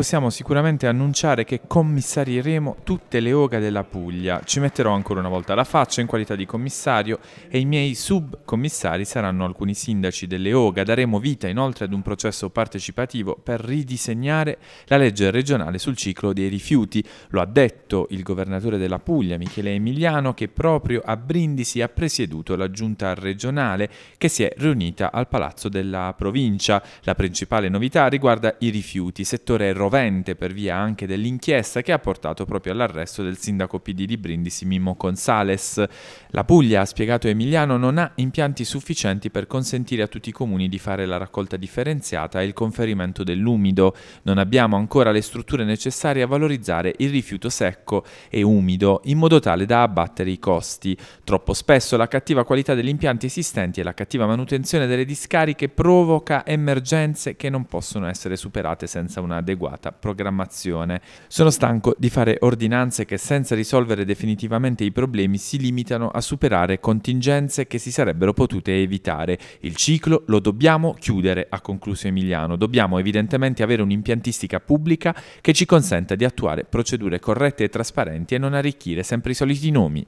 possiamo sicuramente annunciare che commissarieremo tutte le oga della Puglia. Ci metterò ancora una volta la faccia in qualità di commissario e i miei subcommissari saranno alcuni sindaci delle oga. Daremo vita inoltre ad un processo partecipativo per ridisegnare la legge regionale sul ciclo dei rifiuti. Lo ha detto il governatore della Puglia, Michele Emiliano, che proprio a Brindisi ha presieduto la giunta regionale che si è riunita al Palazzo della Provincia. La principale novità riguarda i rifiuti, settore romano rovente per via anche dell'inchiesta che ha portato proprio all'arresto del sindaco PD di Brindisi Mimmo Gonzales. La Puglia, ha spiegato Emiliano, non ha impianti sufficienti per consentire a tutti i comuni di fare la raccolta differenziata e il conferimento dell'umido. Non abbiamo ancora le strutture necessarie a valorizzare il rifiuto secco e umido in modo tale da abbattere i costi. Troppo spesso la cattiva qualità degli impianti esistenti e la cattiva manutenzione delle discariche provoca emergenze che non possono essere superate senza un'adeguata accurata programmazione. Sono stanco di fare ordinanze che senza risolvere definitivamente i problemi si limitano a superare contingenze che si sarebbero potute evitare. Il ciclo lo dobbiamo chiudere, ha concluso Emiliano. Dobbiamo evidentemente avere un'impiantistica pubblica che ci consenta di attuare procedure corrette e trasparenti e non arricchire sempre i soliti nomi.